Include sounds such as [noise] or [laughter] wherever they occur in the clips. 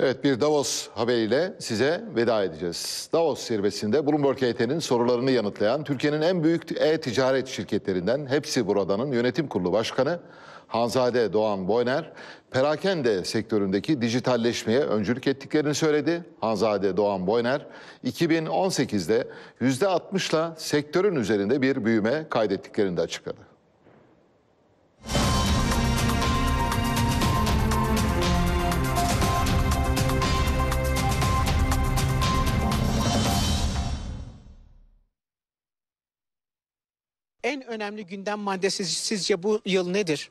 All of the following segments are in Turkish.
Evet bir Davos haberiyle size veda edeceğiz. Davos zirvesinde Bloomberg ET'nin sorularını yanıtlayan Türkiye'nin en büyük e-ticaret şirketlerinden hepsi buradanın yönetim kurulu başkanı Hanzade Doğan Boyner, perakende sektöründeki dijitalleşmeye öncülük ettiklerini söyledi. Hanzade Doğan Boyner, 2018'de %60'la sektörün üzerinde bir büyüme kaydettiklerini de açıkladı. en önemli gündem maddesi sizce bu yıl nedir?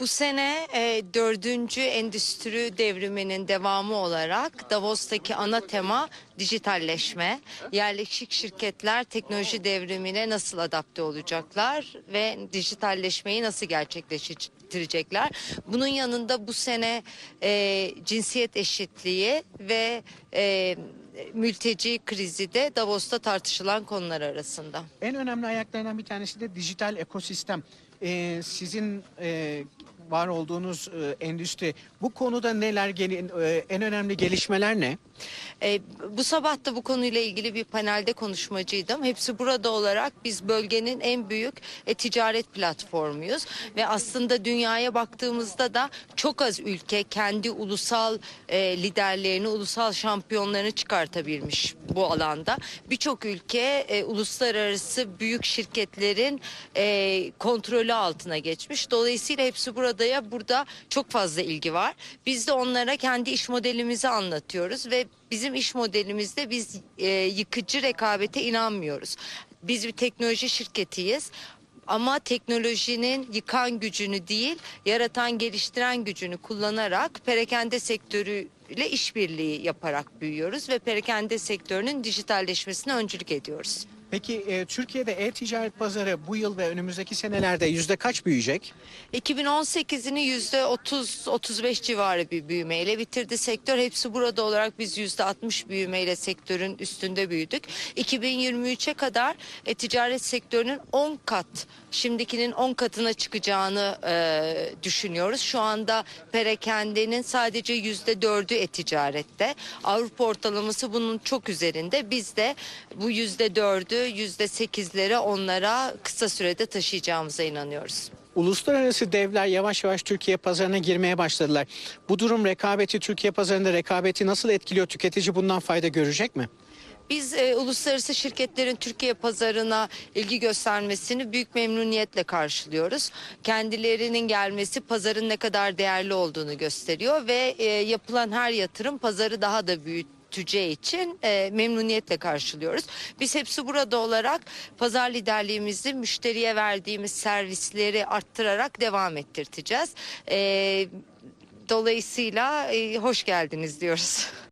Bu sene e, dördüncü endüstri devriminin devamı olarak Davos'taki ana tema dijitalleşme. Yerleşik şirketler teknoloji devrimine nasıl adapte olacaklar ve dijitalleşmeyi nasıl gerçekleşecek? ettirecekler. Bunun yanında bu sene e, cinsiyet eşitliği ve e, mülteci krizi de Davos'ta tartışılan konular arasında. En önemli ayaklarından bir tanesi de dijital ekosistem. Ee, sizin e, var olduğunuz e, endüstri bu konuda neler e, en önemli gelişmeler ne? E, bu sabah da bu konuyla ilgili bir panelde konuşmacıydım. Hepsi burada olarak biz bölgenin en büyük e, ticaret platformuyuz ve aslında dünyaya baktığımızda da çok az ülke kendi ulusal e, liderlerini, ulusal şampiyonlarını çıkartabilmiş bu alanda. Birçok ülke e, uluslararası büyük şirketlerin e, kontrolü altına geçmiş. Dolayısıyla hepsi burada adaya burada çok fazla ilgi var. Biz de onlara kendi iş modelimizi anlatıyoruz ve bizim iş modelimizde biz e, yıkıcı rekabete inanmıyoruz. Biz bir teknoloji şirketiyiz ama teknolojinin yıkan gücünü değil, yaratan, geliştiren gücünü kullanarak perakende sektörü ile işbirliği yaparak büyüyoruz ve perakende sektörünün dijitalleşmesine öncülük ediyoruz. Peki e, Türkiye'de e-ticaret pazarı bu yıl ve önümüzdeki senelerde yüzde kaç büyüyecek? 2018'ini yüzde 30-35 civarı bir büyümeyle bitirdi sektör. Hepsi burada olarak biz yüzde 60 büyümeyle sektörün üstünde büyüdük. 2023'e kadar e-ticaret sektörünün 10 kat şimdikinin 10 katına çıkacağını e, düşünüyoruz. Şu anda perakendenin sadece yüzde dördü e-ticarette. Avrupa ortalaması bunun çok üzerinde. Biz de bu yüzde dördü yüzde sekizlere onlara kısa sürede taşıyacağımıza inanıyoruz. Uluslararası devler yavaş yavaş Türkiye pazarına girmeye başladılar. Bu durum rekabeti Türkiye pazarında rekabeti nasıl etkiliyor? Tüketici bundan fayda görecek mi? Biz e, uluslararası şirketlerin Türkiye pazarına ilgi göstermesini büyük memnuniyetle karşılıyoruz. Kendilerinin gelmesi pazarın ne kadar değerli olduğunu gösteriyor ve e, yapılan her yatırım pazarı daha da büyüttü büyüteceği için e, memnuniyetle karşılıyoruz. Biz hepsi burada olarak pazar liderliğimizi müşteriye verdiğimiz servisleri arttırarak devam ettirteceğiz. E, dolayısıyla e, hoş geldiniz diyoruz. [laughs]